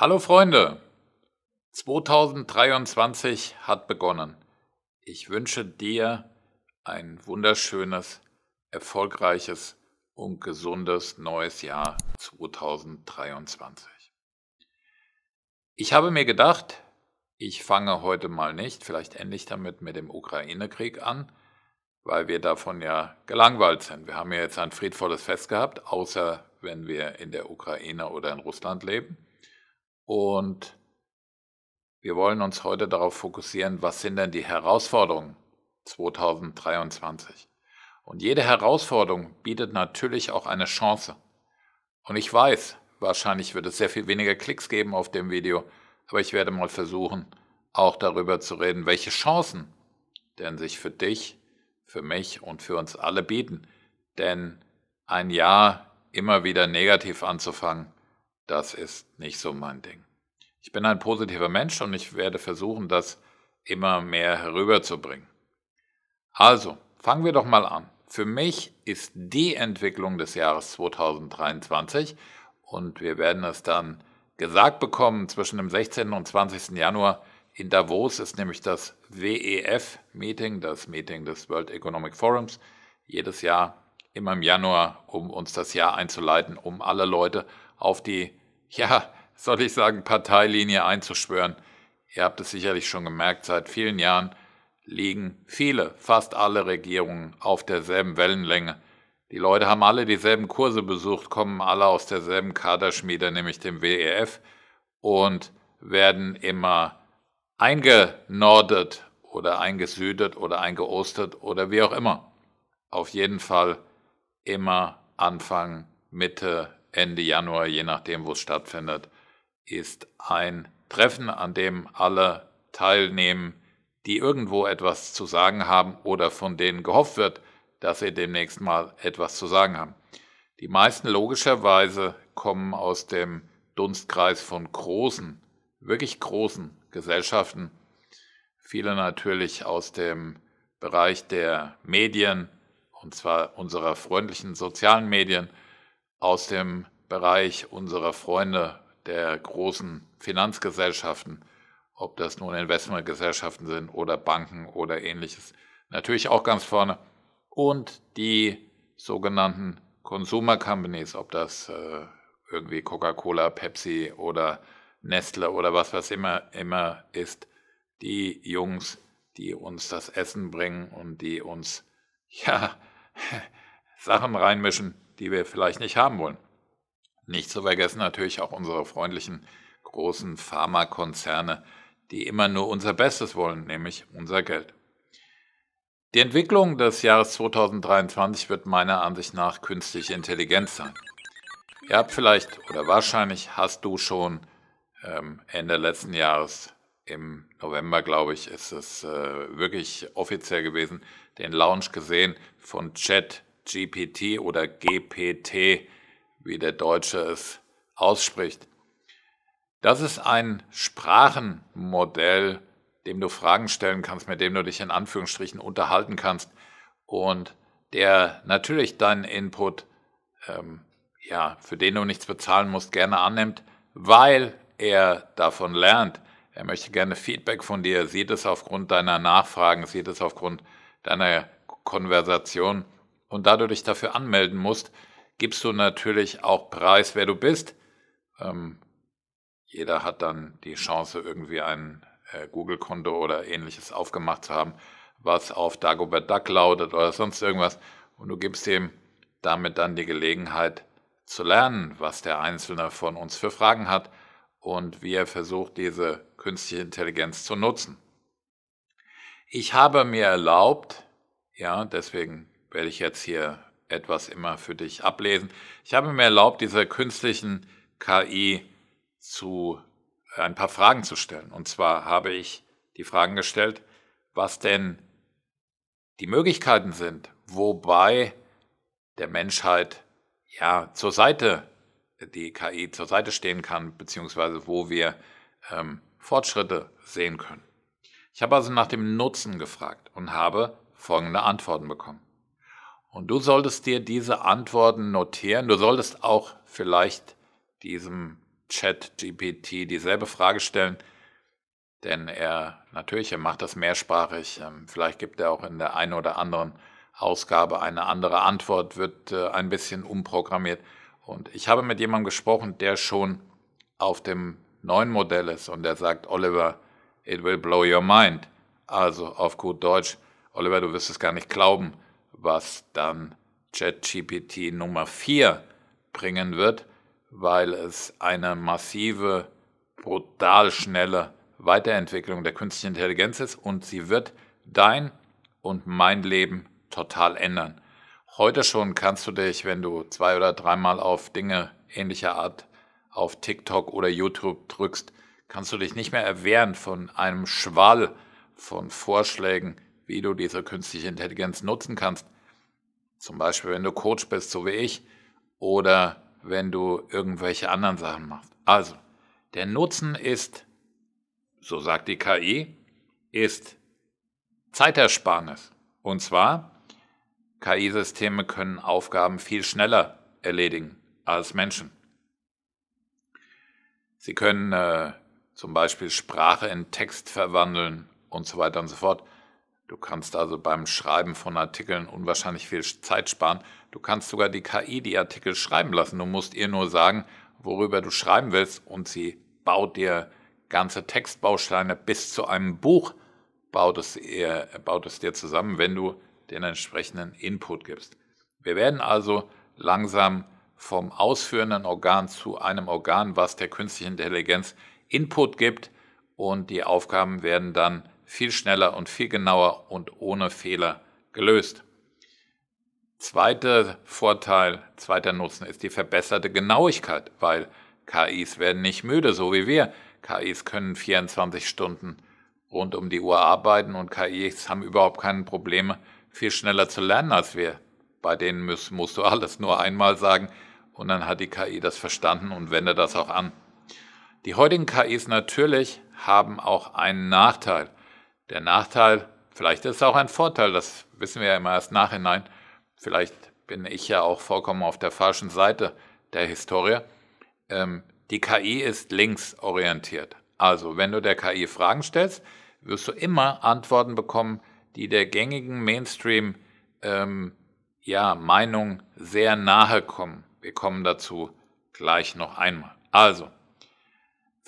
Hallo Freunde! 2023 hat begonnen. Ich wünsche dir ein wunderschönes, erfolgreiches und gesundes neues Jahr 2023. Ich habe mir gedacht, ich fange heute mal nicht, vielleicht ende ich damit mit dem Ukraine-Krieg an, weil wir davon ja gelangweilt sind. Wir haben ja jetzt ein friedvolles Fest gehabt, außer wenn wir in der Ukraine oder in Russland leben. Und wir wollen uns heute darauf fokussieren, was sind denn die Herausforderungen 2023. Und jede Herausforderung bietet natürlich auch eine Chance. Und ich weiß, wahrscheinlich wird es sehr viel weniger Klicks geben auf dem Video, aber ich werde mal versuchen, auch darüber zu reden, welche Chancen denn sich für dich, für mich und für uns alle bieten. Denn ein Jahr immer wieder negativ anzufangen, das ist nicht so mein Ding. Ich bin ein positiver Mensch und ich werde versuchen, das immer mehr herüberzubringen. Also, fangen wir doch mal an. Für mich ist die Entwicklung des Jahres 2023 und wir werden es dann gesagt bekommen zwischen dem 16. und 20. Januar in Davos ist nämlich das WEF-Meeting, das Meeting des World Economic Forums, jedes Jahr immer im Januar, um uns das Jahr einzuleiten, um alle Leute auf die ja, soll ich sagen, Parteilinie einzuschwören. Ihr habt es sicherlich schon gemerkt, seit vielen Jahren liegen viele, fast alle Regierungen auf derselben Wellenlänge. Die Leute haben alle dieselben Kurse besucht, kommen alle aus derselben Kaderschmiede, nämlich dem WEF, und werden immer eingenordet oder eingesüdet oder eingeostet oder wie auch immer. Auf jeden Fall immer Anfang, Mitte, Ende Januar, je nachdem, wo es stattfindet, ist ein Treffen, an dem alle teilnehmen, die irgendwo etwas zu sagen haben oder von denen gehofft wird, dass sie demnächst mal etwas zu sagen haben. Die meisten logischerweise kommen aus dem Dunstkreis von großen, wirklich großen Gesellschaften, viele natürlich aus dem Bereich der Medien, und zwar unserer freundlichen sozialen Medien, aus dem Bereich unserer Freunde der großen Finanzgesellschaften, ob das nun Investmentgesellschaften sind oder Banken oder ähnliches, natürlich auch ganz vorne, und die sogenannten Consumer Companies, ob das äh, irgendwie Coca-Cola, Pepsi oder Nestle oder was was immer immer ist, die Jungs, die uns das Essen bringen und die uns ja Sachen reinmischen, die wir vielleicht nicht haben wollen. Nicht zu vergessen natürlich auch unsere freundlichen großen Pharmakonzerne, die immer nur unser Bestes wollen, nämlich unser Geld. Die Entwicklung des Jahres 2023 wird meiner Ansicht nach künstliche Intelligenz sein. Ihr habt vielleicht oder wahrscheinlich hast du schon ähm, Ende letzten Jahres, im November glaube ich, ist es äh, wirklich offiziell gewesen, den Launch gesehen von Chat GPT oder GPT, wie der Deutsche es ausspricht. Das ist ein Sprachenmodell, dem du Fragen stellen kannst, mit dem du dich in Anführungsstrichen unterhalten kannst und der natürlich deinen Input, ähm, ja, für den du nichts bezahlen musst, gerne annimmt, weil er davon lernt. Er möchte gerne Feedback von dir, sieht es aufgrund deiner Nachfragen, sieht es aufgrund deiner Konversation und da du dich dafür anmelden musst, gibst du natürlich auch preis, wer du bist. Ähm, jeder hat dann die Chance, irgendwie ein äh, Google-Konto oder ähnliches aufgemacht zu haben, was auf Dagobert Duck lautet oder sonst irgendwas. Und du gibst ihm damit dann die Gelegenheit zu lernen, was der Einzelne von uns für Fragen hat und wie er versucht, diese künstliche Intelligenz zu nutzen. Ich habe mir erlaubt, ja, deswegen werde ich jetzt hier etwas immer für dich ablesen. Ich habe mir erlaubt, dieser künstlichen KI zu äh, ein paar Fragen zu stellen. Und zwar habe ich die Fragen gestellt, was denn die Möglichkeiten sind, wobei der Menschheit ja zur Seite, die KI zur Seite stehen kann, beziehungsweise wo wir ähm, Fortschritte sehen können. Ich habe also nach dem Nutzen gefragt und habe folgende Antworten bekommen. Und du solltest dir diese Antworten notieren. Du solltest auch vielleicht diesem Chat GPT dieselbe Frage stellen, denn er natürlich, er macht das mehrsprachig. Ähm, vielleicht gibt er auch in der einen oder anderen Ausgabe eine andere Antwort, wird äh, ein bisschen umprogrammiert. Und ich habe mit jemandem gesprochen, der schon auf dem neuen Modell ist und der sagt, Oliver, it will blow your mind. Also auf gut Deutsch, Oliver, du wirst es gar nicht glauben was dann ChatGPT Nummer 4 bringen wird, weil es eine massive, brutal schnelle Weiterentwicklung der künstlichen Intelligenz ist und sie wird dein und mein Leben total ändern. Heute schon kannst du dich, wenn du zwei oder dreimal auf Dinge ähnlicher Art auf TikTok oder YouTube drückst, kannst du dich nicht mehr erwehren von einem Schwall von Vorschlägen, wie du diese künstliche Intelligenz nutzen kannst. Zum Beispiel, wenn du Coach bist, so wie ich, oder wenn du irgendwelche anderen Sachen machst. Also, der Nutzen ist, so sagt die KI, ist Zeitersparnis. Und zwar, KI-Systeme können Aufgaben viel schneller erledigen als Menschen. Sie können äh, zum Beispiel Sprache in Text verwandeln und so weiter und so fort. Du kannst also beim Schreiben von Artikeln unwahrscheinlich viel Zeit sparen. Du kannst sogar die KI die Artikel schreiben lassen. Du musst ihr nur sagen, worüber du schreiben willst und sie baut dir ganze Textbausteine bis zu einem Buch, baut es, ihr, baut es dir zusammen, wenn du den entsprechenden Input gibst. Wir werden also langsam vom ausführenden Organ zu einem Organ, was der künstlichen Intelligenz Input gibt und die Aufgaben werden dann viel schneller und viel genauer und ohne Fehler gelöst. Zweiter Vorteil, zweiter Nutzen ist die verbesserte Genauigkeit, weil KIs werden nicht müde, so wie wir. KIs können 24 Stunden rund um die Uhr arbeiten und KIs haben überhaupt keine Probleme, viel schneller zu lernen als wir. Bei denen müssen, musst du alles nur einmal sagen und dann hat die KI das verstanden und wendet das auch an. Die heutigen KIs natürlich haben auch einen Nachteil. Der Nachteil, vielleicht ist es auch ein Vorteil, das wissen wir ja immer erst nachhinein, vielleicht bin ich ja auch vollkommen auf der falschen Seite der Historie. Ähm, die KI ist linksorientiert. Also, wenn du der KI Fragen stellst, wirst du immer Antworten bekommen, die der gängigen Mainstream ähm, ja, Meinung sehr nahe kommen. Wir kommen dazu gleich noch einmal. Also,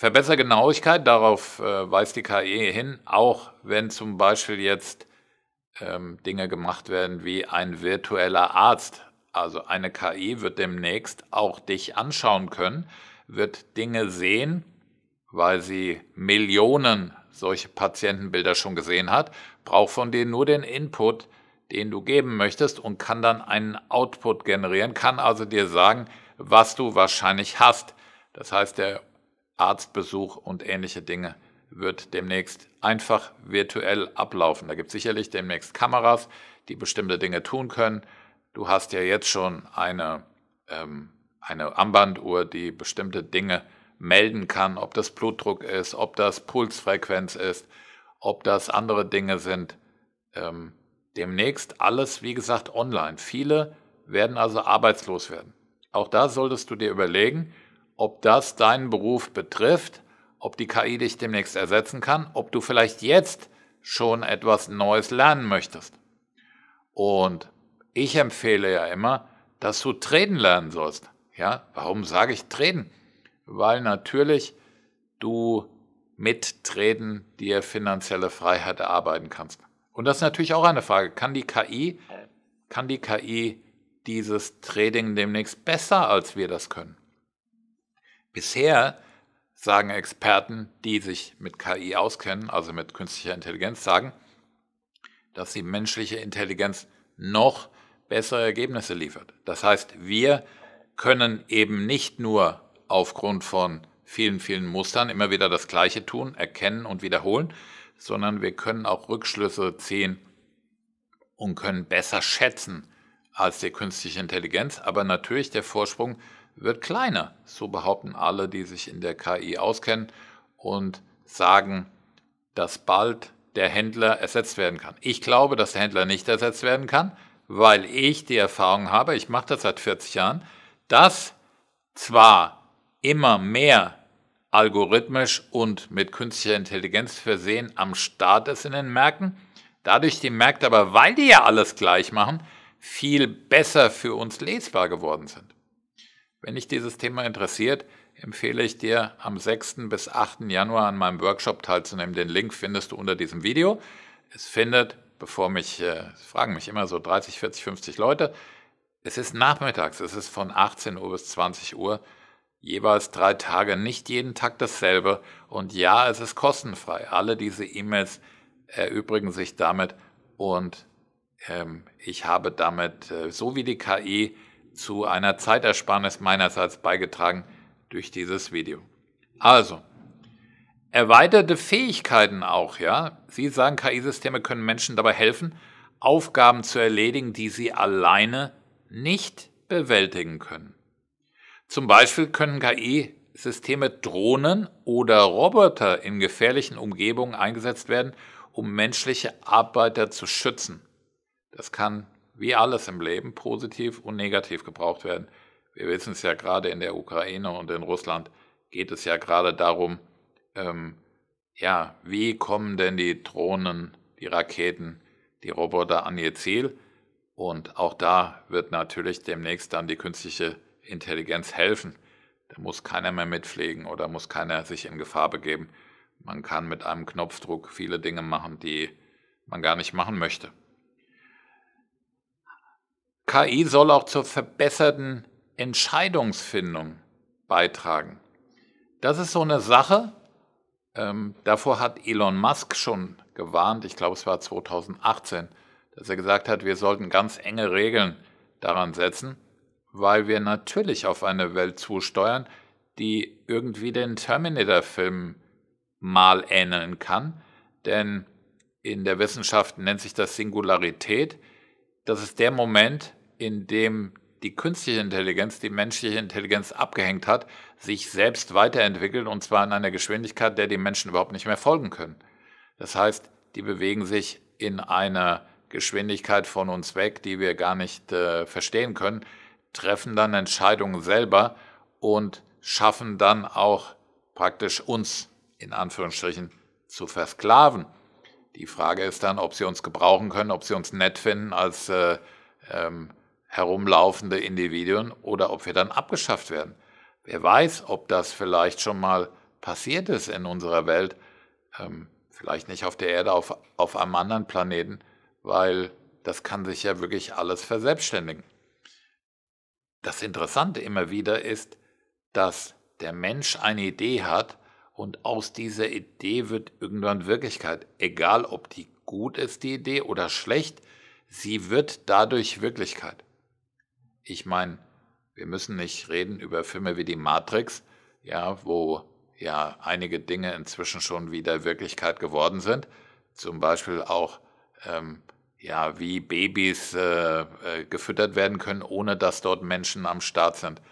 Verbessergenauigkeit, darauf äh, weist die KI hin, auch wenn zum Beispiel jetzt ähm, Dinge gemacht werden wie ein virtueller Arzt. Also eine KI wird demnächst auch dich anschauen können, wird Dinge sehen, weil sie Millionen solche Patientenbilder schon gesehen hat, braucht von dir nur den Input, den du geben möchtest und kann dann einen Output generieren, kann also dir sagen, was du wahrscheinlich hast. Das heißt, der Arztbesuch und ähnliche Dinge wird demnächst einfach virtuell ablaufen. Da gibt es sicherlich demnächst Kameras, die bestimmte Dinge tun können. Du hast ja jetzt schon eine, ähm, eine Armbanduhr, die bestimmte Dinge melden kann, ob das Blutdruck ist, ob das Pulsfrequenz ist, ob das andere Dinge sind. Ähm, demnächst alles, wie gesagt, online. Viele werden also arbeitslos werden. Auch da solltest du dir überlegen, ob das deinen Beruf betrifft, ob die KI dich demnächst ersetzen kann, ob du vielleicht jetzt schon etwas Neues lernen möchtest. Und ich empfehle ja immer, dass du treten lernen sollst. Ja, warum sage ich treten? Weil natürlich du mit Treten dir finanzielle Freiheit erarbeiten kannst. Und das ist natürlich auch eine Frage. Kann die KI, kann die KI dieses Trading demnächst besser, als wir das können? Bisher sagen Experten, die sich mit KI auskennen, also mit künstlicher Intelligenz, sagen, dass die menschliche Intelligenz noch bessere Ergebnisse liefert. Das heißt, wir können eben nicht nur aufgrund von vielen, vielen Mustern immer wieder das Gleiche tun, erkennen und wiederholen, sondern wir können auch Rückschlüsse ziehen und können besser schätzen als die künstliche Intelligenz. Aber natürlich der Vorsprung wird kleiner. So behaupten alle, die sich in der KI auskennen und sagen, dass bald der Händler ersetzt werden kann. Ich glaube, dass der Händler nicht ersetzt werden kann, weil ich die Erfahrung habe, ich mache das seit 40 Jahren, dass zwar immer mehr algorithmisch und mit künstlicher Intelligenz versehen am Start ist in den Märkten, dadurch die Märkte aber, weil die ja alles gleich machen, viel besser für uns lesbar geworden sind. Wenn dich dieses Thema interessiert, empfehle ich dir, am 6. bis 8. Januar an meinem Workshop teilzunehmen. Den Link findest du unter diesem Video. Es findet, bevor mich, äh, fragen mich immer so 30, 40, 50 Leute, es ist nachmittags, es ist von 18 Uhr bis 20 Uhr, jeweils drei Tage, nicht jeden Tag dasselbe. Und ja, es ist kostenfrei. Alle diese E-Mails erübrigen sich damit und ähm, ich habe damit, äh, so wie die KI, zu einer Zeitersparnis meinerseits beigetragen durch dieses Video. Also, erweiterte Fähigkeiten auch, ja. Sie sagen, KI-Systeme können Menschen dabei helfen, Aufgaben zu erledigen, die sie alleine nicht bewältigen können. Zum Beispiel können KI-Systeme Drohnen oder Roboter in gefährlichen Umgebungen eingesetzt werden, um menschliche Arbeiter zu schützen. Das kann wie alles im Leben positiv und negativ gebraucht werden. Wir wissen es ja gerade in der Ukraine und in Russland geht es ja gerade darum, ähm, ja, wie kommen denn die Drohnen, die Raketen, die Roboter an ihr Ziel? Und auch da wird natürlich demnächst dann die künstliche Intelligenz helfen. Da muss keiner mehr mitfliegen oder muss keiner sich in Gefahr begeben. Man kann mit einem Knopfdruck viele Dinge machen, die man gar nicht machen möchte. KI soll auch zur verbesserten Entscheidungsfindung beitragen. Das ist so eine Sache. Ähm, davor hat Elon Musk schon gewarnt, ich glaube es war 2018, dass er gesagt hat, wir sollten ganz enge Regeln daran setzen, weil wir natürlich auf eine Welt zusteuern, die irgendwie den Terminator-Film mal ähneln kann. Denn in der Wissenschaft nennt sich das Singularität das ist der Moment, in dem die künstliche Intelligenz, die menschliche Intelligenz abgehängt hat, sich selbst weiterentwickelt und zwar in einer Geschwindigkeit, der die Menschen überhaupt nicht mehr folgen können. Das heißt, die bewegen sich in einer Geschwindigkeit von uns weg, die wir gar nicht äh, verstehen können, treffen dann Entscheidungen selber und schaffen dann auch praktisch uns in Anführungsstrichen zu versklaven. Die Frage ist dann, ob sie uns gebrauchen können, ob sie uns nett finden als äh, ähm, herumlaufende Individuen oder ob wir dann abgeschafft werden. Wer weiß, ob das vielleicht schon mal passiert ist in unserer Welt, ähm, vielleicht nicht auf der Erde, auf, auf einem anderen Planeten, weil das kann sich ja wirklich alles verselbstständigen. Das Interessante immer wieder ist, dass der Mensch eine Idee hat, und aus dieser Idee wird irgendwann Wirklichkeit, egal ob die gut ist, die Idee oder schlecht, sie wird dadurch Wirklichkeit. Ich meine, wir müssen nicht reden über Filme wie die Matrix, ja, wo ja einige Dinge inzwischen schon wieder Wirklichkeit geworden sind. Zum Beispiel auch, ähm, ja, wie Babys äh, äh, gefüttert werden können, ohne dass dort Menschen am Start sind.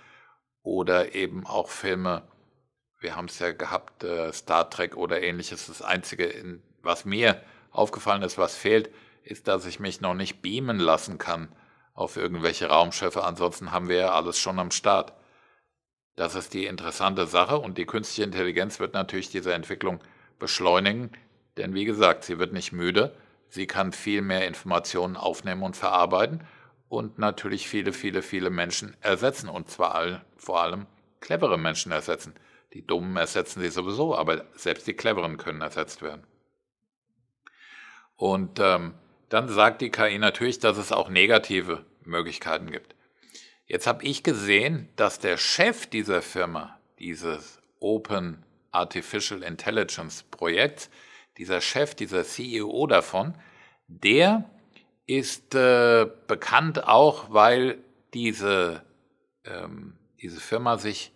Oder eben auch Filme, wir haben es ja gehabt, äh, Star Trek oder ähnliches. Das Einzige, in, was mir aufgefallen ist, was fehlt, ist, dass ich mich noch nicht beamen lassen kann auf irgendwelche Raumschiffe. Ansonsten haben wir ja alles schon am Start. Das ist die interessante Sache und die künstliche Intelligenz wird natürlich diese Entwicklung beschleunigen, denn wie gesagt, sie wird nicht müde, sie kann viel mehr Informationen aufnehmen und verarbeiten und natürlich viele, viele, viele Menschen ersetzen und zwar all, vor allem clevere Menschen ersetzen. Die Dummen ersetzen sie sowieso, aber selbst die Cleveren können ersetzt werden. Und ähm, dann sagt die KI natürlich, dass es auch negative Möglichkeiten gibt. Jetzt habe ich gesehen, dass der Chef dieser Firma, dieses Open Artificial Intelligence Projekts, dieser Chef, dieser CEO davon, der ist äh, bekannt auch, weil diese, ähm, diese Firma sich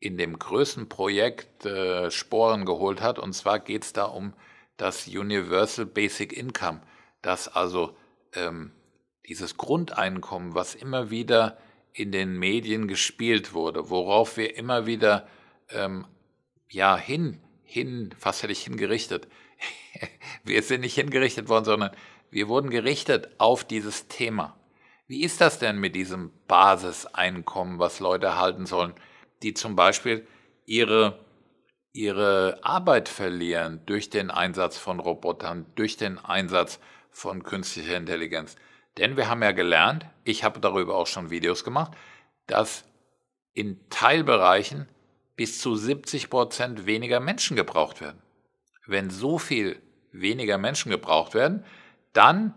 in dem Größenprojekt äh, Sporen geholt hat. Und zwar geht es da um das Universal Basic Income, das also ähm, dieses Grundeinkommen, was immer wieder in den Medien gespielt wurde, worauf wir immer wieder ähm, ja hin, hin, fast hätte ich hingerichtet. wir sind nicht hingerichtet worden, sondern wir wurden gerichtet auf dieses Thema. Wie ist das denn mit diesem Basiseinkommen, was Leute erhalten sollen? die zum Beispiel ihre, ihre Arbeit verlieren durch den Einsatz von Robotern, durch den Einsatz von künstlicher Intelligenz. Denn wir haben ja gelernt, ich habe darüber auch schon Videos gemacht, dass in Teilbereichen bis zu 70 Prozent weniger Menschen gebraucht werden. Wenn so viel weniger Menschen gebraucht werden, dann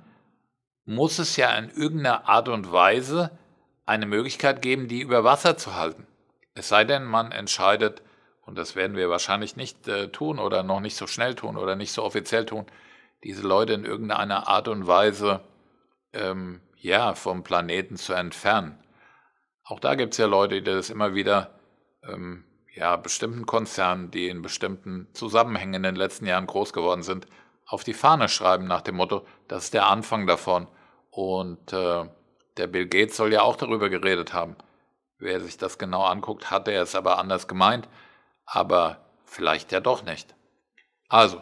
muss es ja in irgendeiner Art und Weise eine Möglichkeit geben, die über Wasser zu halten. Es sei denn, man entscheidet, und das werden wir wahrscheinlich nicht äh, tun oder noch nicht so schnell tun oder nicht so offiziell tun, diese Leute in irgendeiner Art und Weise ähm, ja, vom Planeten zu entfernen. Auch da gibt es ja Leute, die das immer wieder ähm, ja, bestimmten Konzernen, die in bestimmten Zusammenhängen in den letzten Jahren groß geworden sind, auf die Fahne schreiben nach dem Motto, das ist der Anfang davon. Und äh, der Bill Gates soll ja auch darüber geredet haben. Wer sich das genau anguckt, hat er es aber anders gemeint, aber vielleicht ja doch nicht. Also,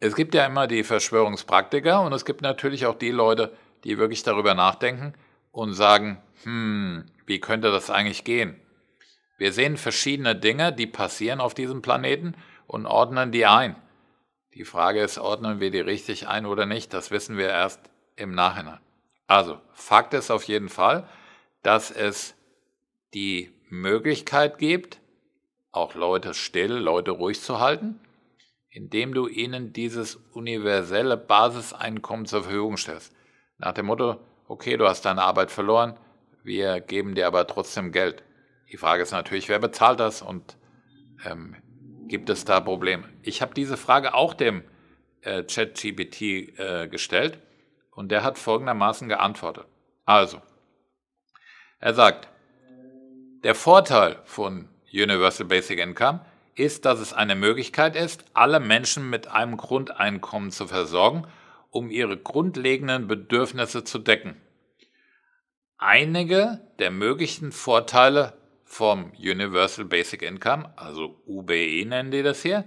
es gibt ja immer die Verschwörungspraktiker und es gibt natürlich auch die Leute, die wirklich darüber nachdenken und sagen, hm, wie könnte das eigentlich gehen? Wir sehen verschiedene Dinge, die passieren auf diesem Planeten und ordnen die ein. Die Frage ist, ordnen wir die richtig ein oder nicht? Das wissen wir erst im Nachhinein. Also, Fakt ist auf jeden Fall, dass es die Möglichkeit gibt, auch Leute still, Leute ruhig zu halten, indem du ihnen dieses universelle Basiseinkommen zur Verfügung stellst. Nach dem Motto, okay, du hast deine Arbeit verloren, wir geben dir aber trotzdem Geld. Die Frage ist natürlich, wer bezahlt das und ähm, gibt es da Probleme? Ich habe diese Frage auch dem äh, ChatGPT äh, gestellt und der hat folgendermaßen geantwortet. Also, er sagt, der Vorteil von Universal Basic Income ist, dass es eine Möglichkeit ist, alle Menschen mit einem Grundeinkommen zu versorgen, um ihre grundlegenden Bedürfnisse zu decken. Einige der möglichen Vorteile vom Universal Basic Income, also UBE nennen die das hier,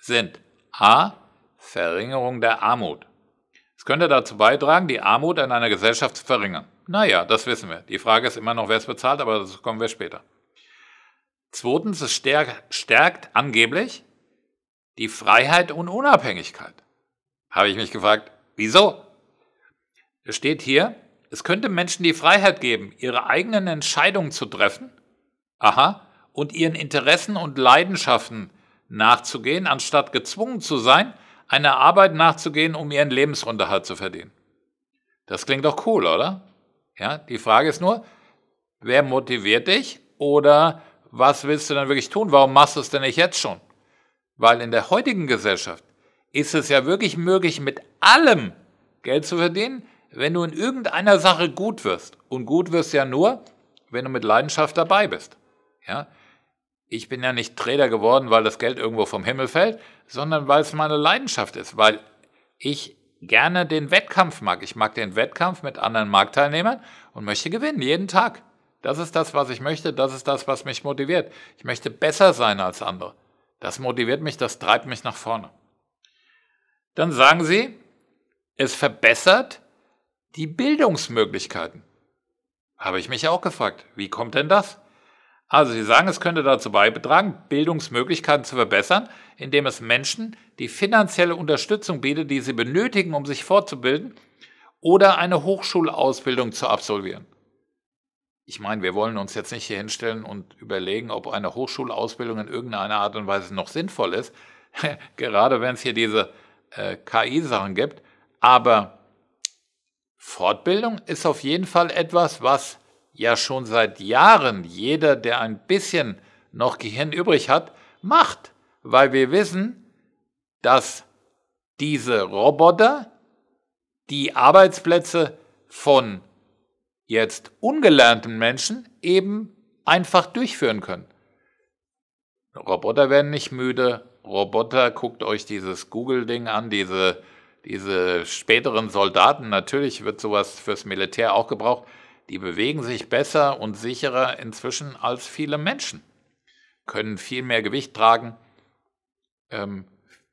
sind a. Verringerung der Armut. Es könnte dazu beitragen, die Armut in einer Gesellschaft zu verringern. Naja, das wissen wir. Die Frage ist immer noch, wer es bezahlt, aber das kommen wir später. Zweitens, es stärkt, stärkt angeblich die Freiheit und Unabhängigkeit. Habe ich mich gefragt, wieso? Es steht hier, es könnte Menschen die Freiheit geben, ihre eigenen Entscheidungen zu treffen, aha, und ihren Interessen und Leidenschaften nachzugehen, anstatt gezwungen zu sein, einer Arbeit nachzugehen, um ihren Lebensunterhalt zu verdienen. Das klingt doch cool, oder? Ja, die Frage ist nur, wer motiviert dich oder was willst du dann wirklich tun? Warum machst du es denn nicht jetzt schon? Weil in der heutigen Gesellschaft ist es ja wirklich möglich, mit allem Geld zu verdienen, wenn du in irgendeiner Sache gut wirst. Und gut wirst ja nur, wenn du mit Leidenschaft dabei bist. Ja? Ich bin ja nicht Trader geworden, weil das Geld irgendwo vom Himmel fällt, sondern weil es meine Leidenschaft ist, weil ich gerne den Wettkampf mag. Ich mag den Wettkampf mit anderen Marktteilnehmern und möchte gewinnen, jeden Tag. Das ist das, was ich möchte, das ist das, was mich motiviert. Ich möchte besser sein als andere. Das motiviert mich, das treibt mich nach vorne. Dann sagen sie, es verbessert die Bildungsmöglichkeiten. Habe ich mich auch gefragt, wie kommt denn das? Also Sie sagen, es könnte dazu beitragen, Bildungsmöglichkeiten zu verbessern, indem es Menschen die finanzielle Unterstützung bietet, die sie benötigen, um sich fortzubilden oder eine Hochschulausbildung zu absolvieren. Ich meine, wir wollen uns jetzt nicht hier hinstellen und überlegen, ob eine Hochschulausbildung in irgendeiner Art und Weise noch sinnvoll ist, gerade wenn es hier diese äh, KI-Sachen gibt. Aber Fortbildung ist auf jeden Fall etwas, was ja schon seit Jahren jeder, der ein bisschen noch Gehirn übrig hat, macht, weil wir wissen, dass diese Roboter die Arbeitsplätze von jetzt ungelernten Menschen eben einfach durchführen können. Roboter werden nicht müde. Roboter, guckt euch dieses Google-Ding an, diese, diese späteren Soldaten. Natürlich wird sowas fürs Militär auch gebraucht. Die bewegen sich besser und sicherer inzwischen als viele Menschen, können viel mehr Gewicht tragen, ähm,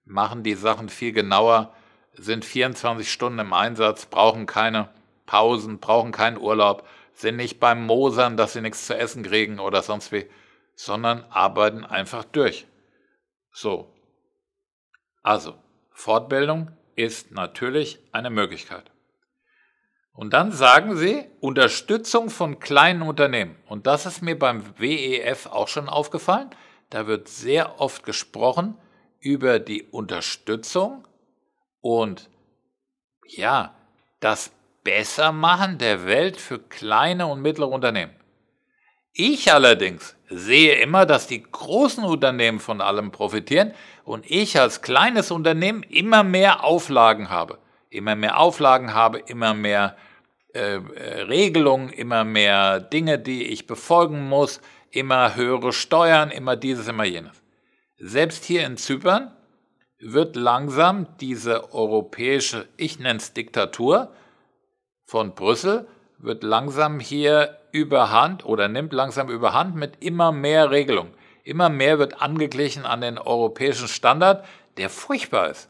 machen die Sachen viel genauer, sind 24 Stunden im Einsatz, brauchen keine Pausen, brauchen keinen Urlaub, sind nicht beim Mosern, dass sie nichts zu essen kriegen oder sonst wie, sondern arbeiten einfach durch. So. Also, Fortbildung ist natürlich eine Möglichkeit. Und dann sagen sie Unterstützung von kleinen Unternehmen. Und das ist mir beim WEF auch schon aufgefallen. Da wird sehr oft gesprochen über die Unterstützung und ja, das Bessermachen der Welt für kleine und mittlere Unternehmen. Ich allerdings sehe immer, dass die großen Unternehmen von allem profitieren und ich als kleines Unternehmen immer mehr Auflagen habe immer mehr Auflagen habe, immer mehr äh, äh, Regelungen, immer mehr Dinge, die ich befolgen muss, immer höhere Steuern, immer dieses, immer jenes. Selbst hier in Zypern wird langsam diese europäische, ich nenne es Diktatur von Brüssel, wird langsam hier überhand oder nimmt langsam überhand mit immer mehr Regelungen. Immer mehr wird angeglichen an den europäischen Standard, der furchtbar ist.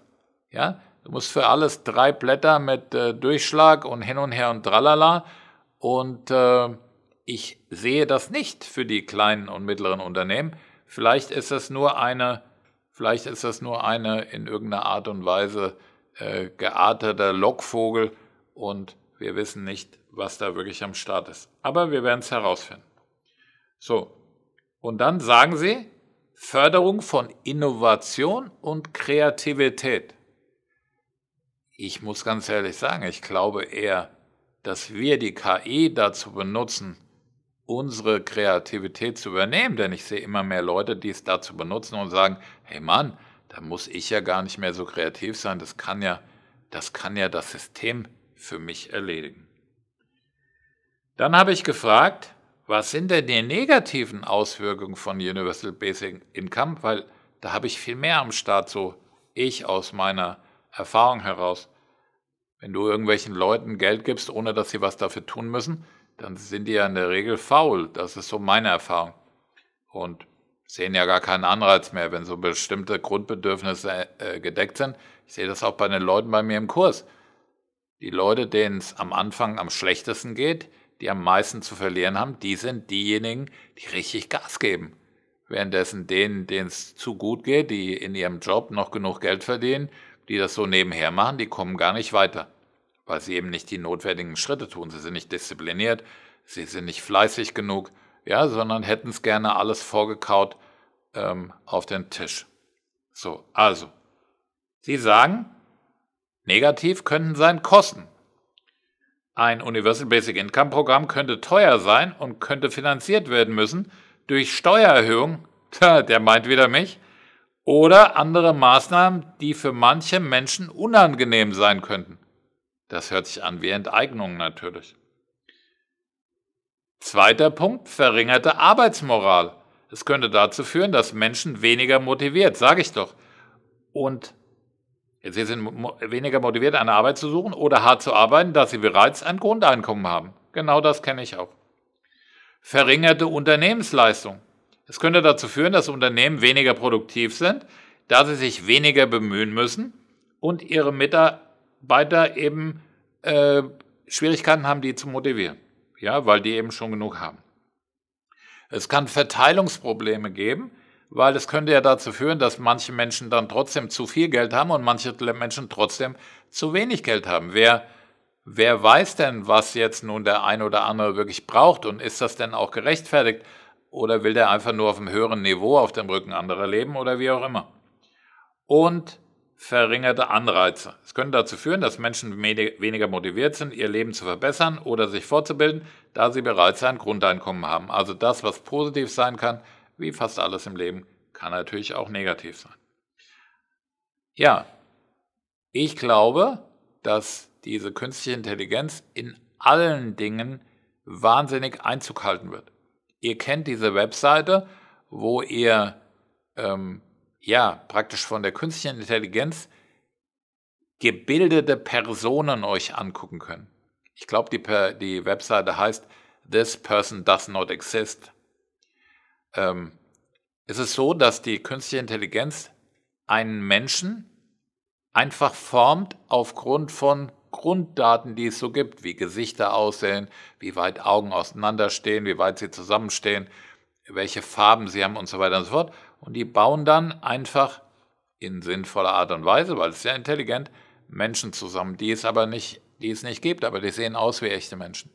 Ja, Du musst für alles drei Blätter mit äh, Durchschlag und hin und her und tralala. Und äh, ich sehe das nicht für die kleinen und mittleren Unternehmen. Vielleicht ist das nur eine, vielleicht ist das nur eine in irgendeiner Art und Weise äh, gearteter Lockvogel und wir wissen nicht, was da wirklich am Start ist. Aber wir werden es herausfinden. So, und dann sagen sie Förderung von Innovation und Kreativität. Ich muss ganz ehrlich sagen, ich glaube eher, dass wir die KI dazu benutzen, unsere Kreativität zu übernehmen. Denn ich sehe immer mehr Leute, die es dazu benutzen und sagen, hey Mann, da muss ich ja gar nicht mehr so kreativ sein. Das kann ja, das kann ja das System für mich erledigen. Dann habe ich gefragt, was sind denn die negativen Auswirkungen von Universal Basic Income? Weil da habe ich viel mehr am Start, so ich aus meiner Erfahrung heraus. Wenn du irgendwelchen Leuten Geld gibst, ohne dass sie was dafür tun müssen, dann sind die ja in der Regel faul. Das ist so meine Erfahrung. Und sehen ja gar keinen Anreiz mehr, wenn so bestimmte Grundbedürfnisse äh, äh, gedeckt sind. Ich sehe das auch bei den Leuten bei mir im Kurs. Die Leute, denen es am Anfang am schlechtesten geht, die am meisten zu verlieren haben, die sind diejenigen, die richtig Gas geben. Währenddessen denen, denen es zu gut geht, die in ihrem Job noch genug Geld verdienen die das so nebenher machen, die kommen gar nicht weiter, weil sie eben nicht die notwendigen Schritte tun. Sie sind nicht diszipliniert, sie sind nicht fleißig genug, ja, sondern hätten es gerne alles vorgekaut ähm, auf den Tisch. So, also, Sie sagen, negativ könnten sein Kosten. Ein Universal Basic Income Programm könnte teuer sein und könnte finanziert werden müssen durch Steuererhöhung, der meint wieder mich, oder andere Maßnahmen, die für manche Menschen unangenehm sein könnten. Das hört sich an wie Enteignung natürlich. Zweiter Punkt, verringerte Arbeitsmoral. Es könnte dazu führen, dass Menschen weniger motiviert, sage ich doch. Und jetzt sind weniger motiviert, eine Arbeit zu suchen oder hart zu arbeiten, da sie bereits ein Grundeinkommen haben. Genau das kenne ich auch. Verringerte Unternehmensleistung. Es könnte dazu führen, dass Unternehmen weniger produktiv sind, da sie sich weniger bemühen müssen und ihre Mitarbeiter eben äh, Schwierigkeiten haben, die zu motivieren, ja, weil die eben schon genug haben. Es kann Verteilungsprobleme geben, weil es könnte ja dazu führen, dass manche Menschen dann trotzdem zu viel Geld haben und manche Menschen trotzdem zu wenig Geld haben. Wer, wer weiß denn, was jetzt nun der ein oder andere wirklich braucht und ist das denn auch gerechtfertigt? Oder will der einfach nur auf einem höheren Niveau auf dem Rücken anderer leben oder wie auch immer? Und verringerte Anreize. Es können dazu führen, dass Menschen weniger motiviert sind, ihr Leben zu verbessern oder sich fortzubilden, da sie bereits ein Grundeinkommen haben. Also das, was positiv sein kann, wie fast alles im Leben, kann natürlich auch negativ sein. Ja, ich glaube, dass diese künstliche Intelligenz in allen Dingen wahnsinnig Einzug halten wird. Ihr kennt diese Webseite, wo ihr ähm, ja praktisch von der künstlichen Intelligenz gebildete Personen euch angucken können. Ich glaube, die, die Webseite heißt This Person Does Not Exist. Ähm, es ist so, dass die künstliche Intelligenz einen Menschen einfach formt aufgrund von Grunddaten, die es so gibt, wie Gesichter aussehen, wie weit Augen auseinanderstehen, wie weit sie zusammenstehen, welche Farben sie haben und so weiter und so fort. Und die bauen dann einfach in sinnvoller Art und Weise, weil es sehr intelligent, Menschen zusammen, die es aber nicht, die es nicht gibt, aber die sehen aus wie echte Menschen.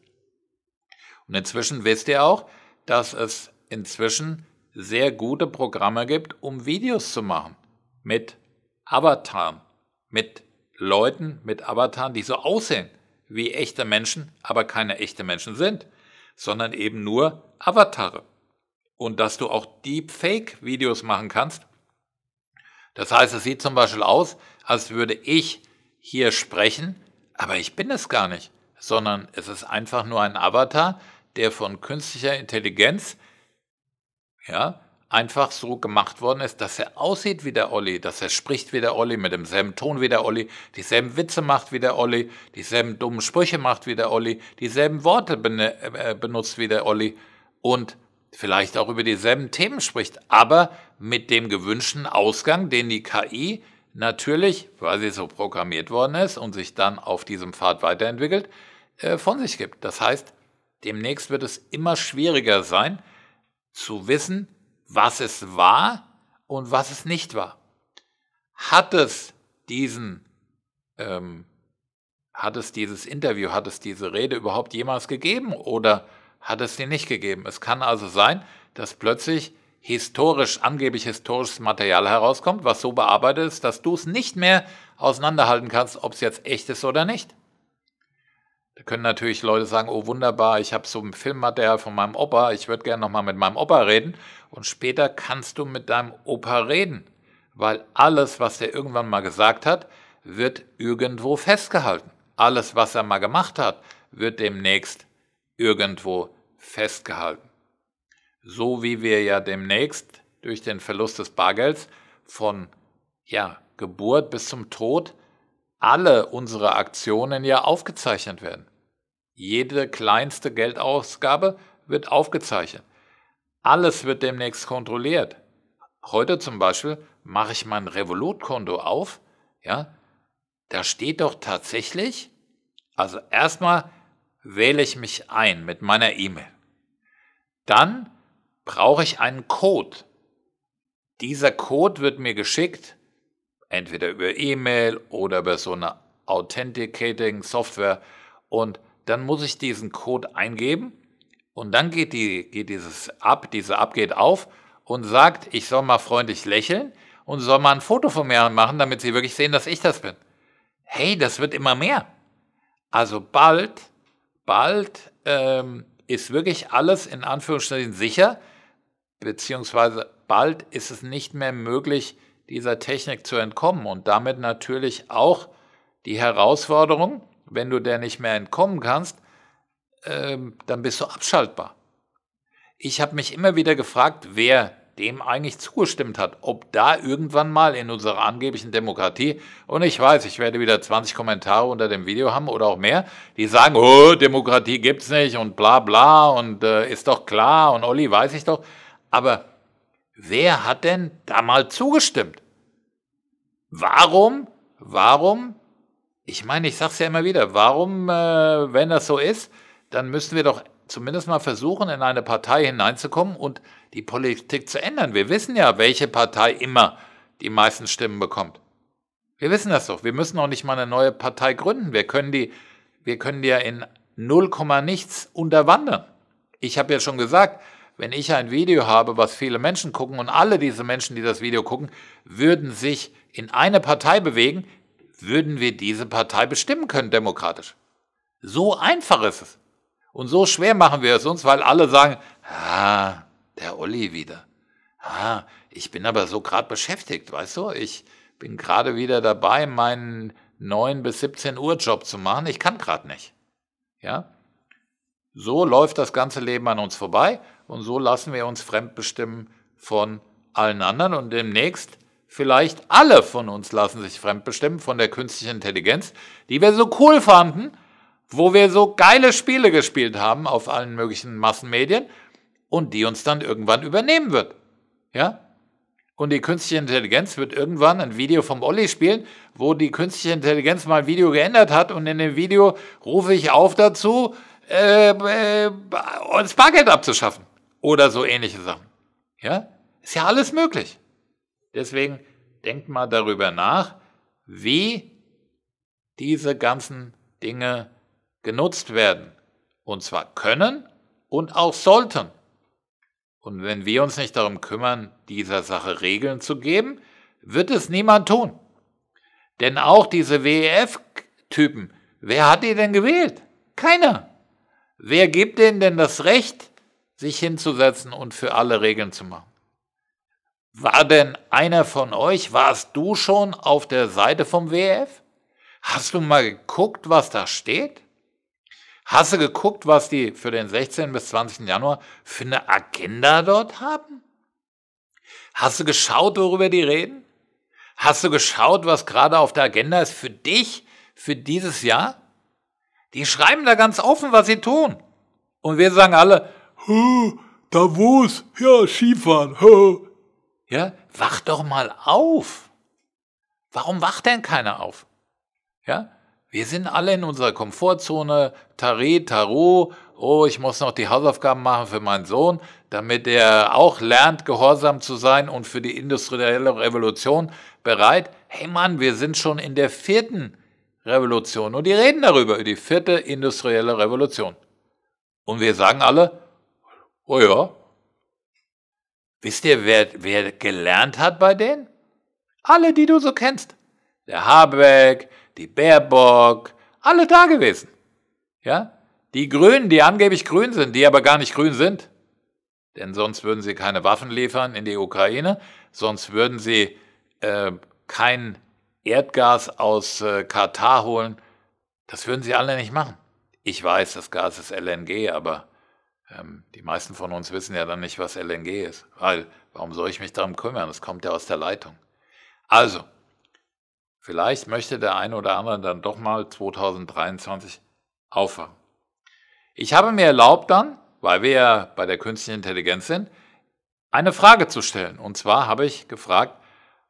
Und inzwischen wisst ihr auch, dass es inzwischen sehr gute Programme gibt, um Videos zu machen mit Avataren, mit Leuten mit Avataren, die so aussehen wie echte Menschen, aber keine echte Menschen sind, sondern eben nur Avatare. Und dass du auch Deepfake-Videos machen kannst. Das heißt, es sieht zum Beispiel aus, als würde ich hier sprechen, aber ich bin es gar nicht, sondern es ist einfach nur ein Avatar, der von künstlicher Intelligenz ja, einfach so gemacht worden ist, dass er aussieht wie der Olli, dass er spricht wie der Olli, mit demselben Ton wie der Olli, dieselben Witze macht wie der Olli, dieselben dummen Sprüche macht wie der Olli, dieselben Worte äh, äh, benutzt wie der Olli und vielleicht auch über dieselben Themen spricht, aber mit dem gewünschten Ausgang, den die KI natürlich, weil sie so programmiert worden ist und sich dann auf diesem Pfad weiterentwickelt, äh, von sich gibt. Das heißt, demnächst wird es immer schwieriger sein, zu wissen, was es war und was es nicht war. Hat es diesen, ähm, hat es dieses Interview, hat es diese Rede überhaupt jemals gegeben oder hat es sie nicht gegeben? Es kann also sein, dass plötzlich historisch, angeblich historisches Material herauskommt, was so bearbeitet ist, dass du es nicht mehr auseinanderhalten kannst, ob es jetzt echt ist oder nicht. Da können natürlich Leute sagen, oh wunderbar, ich habe so ein Filmmaterial von meinem Opa, ich würde gerne nochmal mit meinem Opa reden. Und später kannst du mit deinem Opa reden, weil alles, was der irgendwann mal gesagt hat, wird irgendwo festgehalten. Alles, was er mal gemacht hat, wird demnächst irgendwo festgehalten. So wie wir ja demnächst durch den Verlust des Bargelds von ja, Geburt bis zum Tod alle unsere Aktionen ja aufgezeichnet werden. Jede kleinste Geldausgabe wird aufgezeichnet. Alles wird demnächst kontrolliert. Heute zum Beispiel mache ich mein Revolut-Konto auf, ja, da steht doch tatsächlich, also erstmal wähle ich mich ein mit meiner E-Mail. Dann brauche ich einen Code. Dieser Code wird mir geschickt, entweder über E-Mail oder über so eine Authenticating Software und dann muss ich diesen Code eingeben und dann geht, die, geht dieses ab, diese ab geht auf und sagt, ich soll mal freundlich lächeln und soll mal ein Foto von mir machen, damit sie wirklich sehen, dass ich das bin. Hey, das wird immer mehr. Also bald, bald ähm, ist wirklich alles in Anführungsstrichen sicher, beziehungsweise bald ist es nicht mehr möglich, dieser Technik zu entkommen und damit natürlich auch die Herausforderung, wenn du der nicht mehr entkommen kannst, ähm, dann bist du abschaltbar. Ich habe mich immer wieder gefragt, wer dem eigentlich zugestimmt hat, ob da irgendwann mal in unserer angeblichen Demokratie, und ich weiß, ich werde wieder 20 Kommentare unter dem Video haben oder auch mehr, die sagen, oh, Demokratie gibt's nicht und bla bla und äh, ist doch klar und Olli weiß ich doch. Aber wer hat denn da mal zugestimmt? Warum, warum ich meine, ich sage es ja immer wieder, warum, äh, wenn das so ist, dann müssen wir doch zumindest mal versuchen, in eine Partei hineinzukommen und die Politik zu ändern. Wir wissen ja, welche Partei immer die meisten Stimmen bekommt. Wir wissen das doch. Wir müssen auch nicht mal eine neue Partei gründen. Wir können die, wir können die ja in 0, nichts unterwandern. Ich habe ja schon gesagt, wenn ich ein Video habe, was viele Menschen gucken und alle diese Menschen, die das Video gucken, würden sich in eine Partei bewegen, würden wir diese Partei bestimmen können demokratisch. So einfach ist es. Und so schwer machen wir es uns, weil alle sagen, ah, der Olli wieder. Ah, ich bin aber so gerade beschäftigt, weißt du? Ich bin gerade wieder dabei, meinen 9 bis 17 Uhr Job zu machen. Ich kann gerade nicht. Ja? So läuft das ganze Leben an uns vorbei und so lassen wir uns fremdbestimmen von allen anderen und demnächst vielleicht alle von uns lassen sich fremdbestimmen von der künstlichen Intelligenz, die wir so cool fanden, wo wir so geile Spiele gespielt haben auf allen möglichen Massenmedien und die uns dann irgendwann übernehmen wird. Ja? Und die künstliche Intelligenz wird irgendwann ein Video vom Olli spielen, wo die künstliche Intelligenz mal ein Video geändert hat und in dem Video rufe ich auf dazu, äh, äh, uns Bargeld abzuschaffen oder so ähnliche Sachen. Ja? Ist ja alles möglich. Deswegen denkt mal darüber nach, wie diese ganzen Dinge genutzt werden. Und zwar können und auch sollten. Und wenn wir uns nicht darum kümmern, dieser Sache Regeln zu geben, wird es niemand tun. Denn auch diese WEF-Typen, wer hat die denn gewählt? Keiner. Wer gibt denen denn das Recht, sich hinzusetzen und für alle Regeln zu machen? War denn einer von euch, warst du schon auf der Seite vom WF? Hast du mal geguckt, was da steht? Hast du geguckt, was die für den 16. bis 20. Januar für eine Agenda dort haben? Hast du geschaut, worüber die reden? Hast du geschaut, was gerade auf der Agenda ist für dich, für dieses Jahr? Die schreiben da ganz offen, was sie tun. Und wir sagen alle, da wo's? ja, Skifahren, ja, wach doch mal auf. Warum wacht denn keiner auf? Ja, wir sind alle in unserer Komfortzone, Taré, Tarot, oh, ich muss noch die Hausaufgaben machen für meinen Sohn, damit er auch lernt, gehorsam zu sein und für die industrielle Revolution bereit. Hey Mann, wir sind schon in der vierten Revolution und die reden darüber, über die vierte industrielle Revolution. Und wir sagen alle, oh ja, Wisst ihr, wer, wer gelernt hat bei denen? Alle, die du so kennst. Der Habeck, die Baerbock, alle da gewesen. Ja? Die Grünen, die angeblich grün sind, die aber gar nicht grün sind. Denn sonst würden sie keine Waffen liefern in die Ukraine, sonst würden sie äh, kein Erdgas aus äh, Katar holen. Das würden sie alle nicht machen. Ich weiß, das Gas ist LNG, aber ähm, die meisten von uns wissen ja dann nicht, was LNG ist, weil warum soll ich mich darum kümmern? Das kommt ja aus der Leitung. Also, vielleicht möchte der eine oder andere dann doch mal 2023 aufwachen. Ich habe mir erlaubt dann, weil wir ja bei der künstlichen Intelligenz sind, eine Frage zu stellen. Und zwar habe ich gefragt,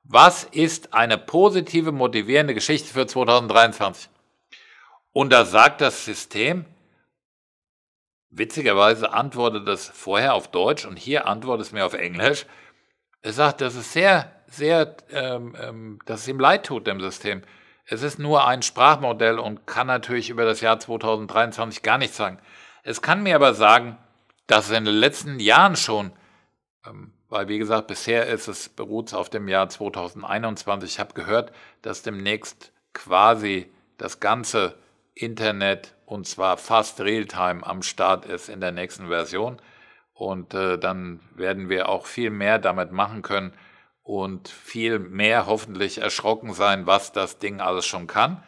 was ist eine positive, motivierende Geschichte für 2023? Und da sagt das System, Witzigerweise antwortet das vorher auf Deutsch und hier antwortet es mir auf Englisch. Er sagt, das ist sehr, sehr, ähm, ähm, dass es ihm leid tut, dem System. Es ist nur ein Sprachmodell und kann natürlich über das Jahr 2023 gar nichts sagen. Es kann mir aber sagen, dass es in den letzten Jahren schon, ähm, weil wie gesagt, bisher ist es beruht es auf dem Jahr 2021. Ich habe gehört, dass demnächst quasi das ganze Internet und zwar fast Realtime am Start ist in der nächsten Version. Und äh, dann werden wir auch viel mehr damit machen können und viel mehr hoffentlich erschrocken sein, was das Ding alles schon kann,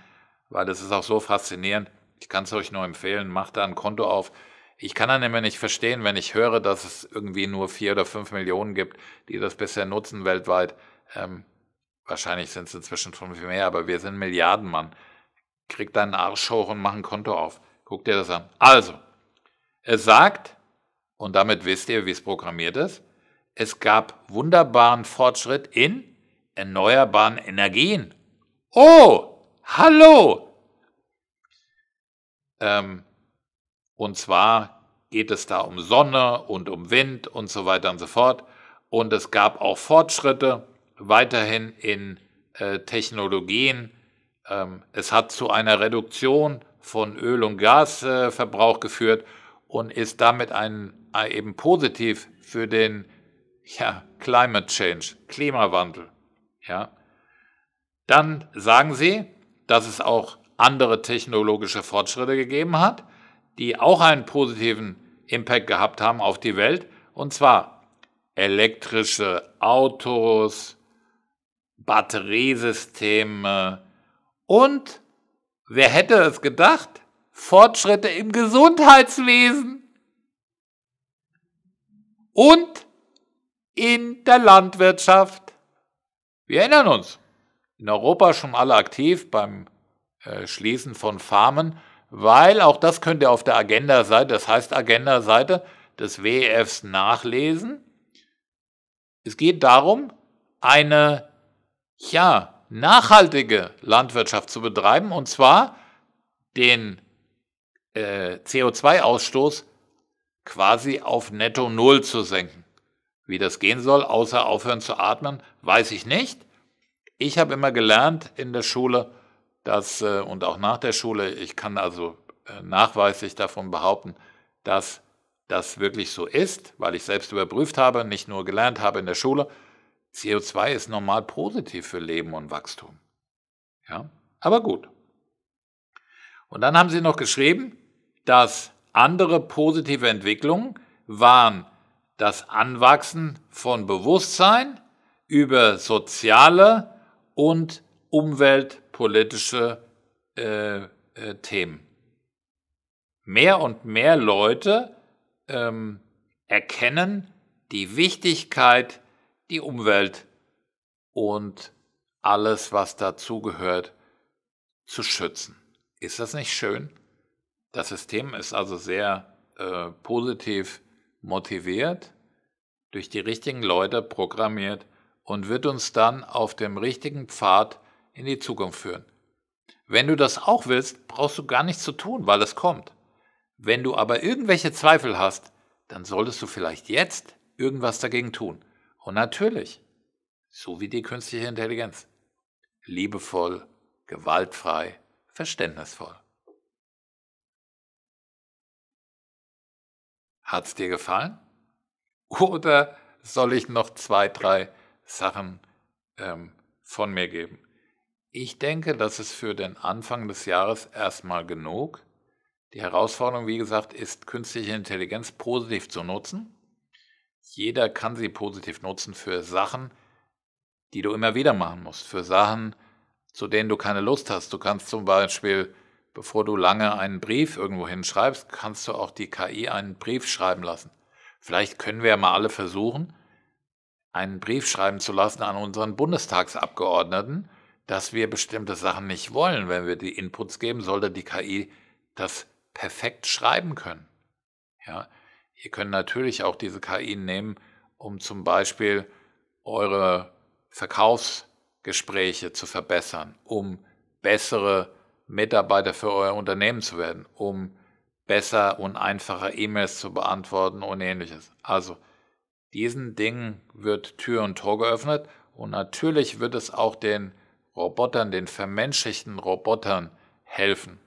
weil das ist auch so faszinierend. Ich kann es euch nur empfehlen, macht da ein Konto auf. Ich kann dann immer nicht verstehen, wenn ich höre, dass es irgendwie nur vier oder fünf Millionen gibt, die das bisher nutzen weltweit. Ähm, wahrscheinlich sind es inzwischen schon viel mehr, aber wir sind Milliardenmann. Mann. Krieg deinen Arsch hoch und mach ein Konto auf. Guck dir das an. Also, es sagt, und damit wisst ihr, wie es programmiert ist, es gab wunderbaren Fortschritt in erneuerbaren Energien. Oh, hallo! Ähm, und zwar geht es da um Sonne und um Wind und so weiter und so fort. Und es gab auch Fortschritte weiterhin in äh, Technologien, ähm, es hat zu einer Reduktion von Öl- und Gasverbrauch geführt und ist damit ein, äh, eben positiv für den ja, Climate Change, Klimawandel. Ja. Dann sagen sie, dass es auch andere technologische Fortschritte gegeben hat, die auch einen positiven Impact gehabt haben auf die Welt, und zwar elektrische Autos, Batteriesysteme, und wer hätte es gedacht? Fortschritte im Gesundheitswesen und in der Landwirtschaft. Wir erinnern uns, in Europa schon alle aktiv beim äh, Schließen von Farmen, weil auch das könnt ihr auf der Agenda-Seite, das heißt Agenda-Seite des WEFs nachlesen. Es geht darum, eine, ja, nachhaltige Landwirtschaft zu betreiben und zwar den äh, CO2-Ausstoß quasi auf netto Null zu senken. Wie das gehen soll, außer aufhören zu atmen, weiß ich nicht. Ich habe immer gelernt in der Schule, dass, äh, und auch nach der Schule, ich kann also äh, nachweislich davon behaupten, dass das wirklich so ist, weil ich selbst überprüft habe, nicht nur gelernt habe in der Schule, CO2 ist normal positiv für Leben und Wachstum. Ja, aber gut. Und dann haben sie noch geschrieben, dass andere positive Entwicklungen waren das Anwachsen von Bewusstsein über soziale und umweltpolitische äh, äh, Themen. Mehr und mehr Leute ähm, erkennen die Wichtigkeit die Umwelt und alles, was dazugehört, zu schützen. Ist das nicht schön? Das System ist also sehr äh, positiv motiviert, durch die richtigen Leute programmiert und wird uns dann auf dem richtigen Pfad in die Zukunft führen. Wenn du das auch willst, brauchst du gar nichts zu tun, weil es kommt. Wenn du aber irgendwelche Zweifel hast, dann solltest du vielleicht jetzt irgendwas dagegen tun. Und natürlich, so wie die künstliche Intelligenz, liebevoll, gewaltfrei, verständnisvoll. Hat's dir gefallen? Oder soll ich noch zwei, drei Sachen ähm, von mir geben? Ich denke, das ist für den Anfang des Jahres erstmal genug. Die Herausforderung, wie gesagt, ist, künstliche Intelligenz positiv zu nutzen jeder kann sie positiv nutzen für Sachen, die du immer wieder machen musst, für Sachen, zu denen du keine Lust hast. Du kannst zum Beispiel, bevor du lange einen Brief irgendwo hinschreibst, kannst du auch die KI einen Brief schreiben lassen. Vielleicht können wir ja mal alle versuchen, einen Brief schreiben zu lassen an unseren Bundestagsabgeordneten, dass wir bestimmte Sachen nicht wollen. Wenn wir die Inputs geben, sollte die KI das perfekt schreiben können. Ja, Ihr könnt natürlich auch diese KI nehmen, um zum Beispiel eure Verkaufsgespräche zu verbessern, um bessere Mitarbeiter für euer Unternehmen zu werden, um besser und einfacher E-Mails zu beantworten und ähnliches. Also diesen Dingen wird Tür und Tor geöffnet und natürlich wird es auch den Robotern, den vermenschlichten Robotern helfen.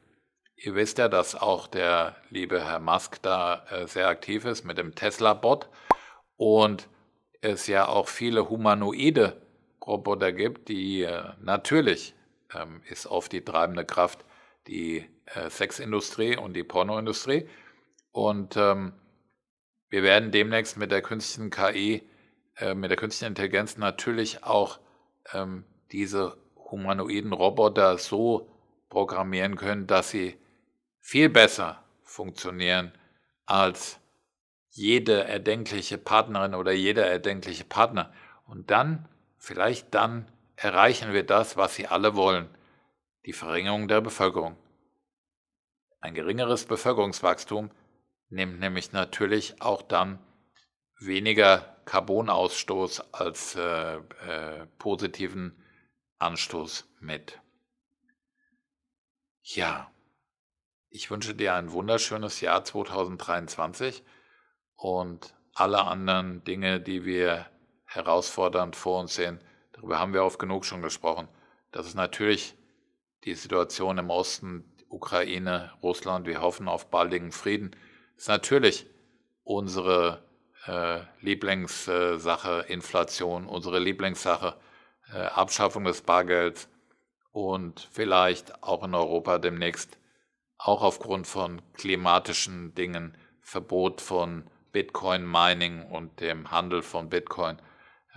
Ihr wisst ja, dass auch der liebe Herr Musk da äh, sehr aktiv ist mit dem Tesla-Bot und es ja auch viele humanoide Roboter gibt, die äh, natürlich ähm, ist auf die treibende Kraft die äh, Sexindustrie und die Pornoindustrie. Und ähm, wir werden demnächst mit der künstlichen KI, äh, mit der künstlichen Intelligenz natürlich auch ähm, diese humanoiden Roboter so programmieren können, dass sie viel besser funktionieren als jede erdenkliche Partnerin oder jeder erdenkliche Partner. Und dann, vielleicht dann, erreichen wir das, was sie alle wollen, die Verringerung der Bevölkerung. Ein geringeres Bevölkerungswachstum nimmt nämlich natürlich auch dann weniger Carbonausstoß als äh, äh, positiven Anstoß mit. Ja, ich wünsche dir ein wunderschönes Jahr 2023 und alle anderen Dinge, die wir herausfordernd vor uns sehen, darüber haben wir oft genug schon gesprochen. Das ist natürlich die Situation im Osten, Ukraine, Russland, wir hoffen auf baldigen Frieden, Das ist natürlich unsere äh, Lieblingssache, Inflation, unsere Lieblingssache, äh, Abschaffung des Bargelds und vielleicht auch in Europa demnächst auch aufgrund von klimatischen Dingen, Verbot von Bitcoin-Mining und dem Handel von Bitcoin,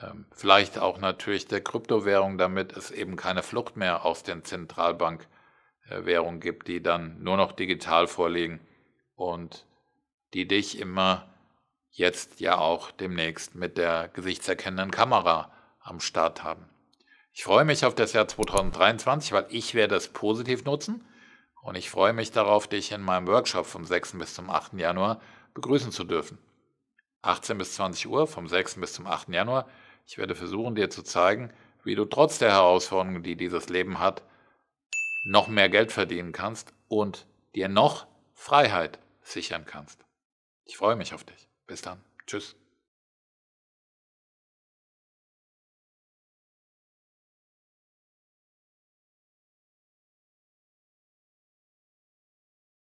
ähm, vielleicht auch natürlich der Kryptowährung, damit es eben keine Flucht mehr aus den Zentralbankwährungen äh, gibt, die dann nur noch digital vorliegen und die dich immer jetzt ja auch demnächst mit der gesichtserkennenden Kamera am Start haben. Ich freue mich auf das Jahr 2023, weil ich werde es positiv nutzen und ich freue mich darauf, dich in meinem Workshop vom 6. bis zum 8. Januar begrüßen zu dürfen. 18 bis 20 Uhr vom 6. bis zum 8. Januar. Ich werde versuchen, dir zu zeigen, wie du trotz der Herausforderungen, die dieses Leben hat, noch mehr Geld verdienen kannst und dir noch Freiheit sichern kannst. Ich freue mich auf dich. Bis dann. Tschüss.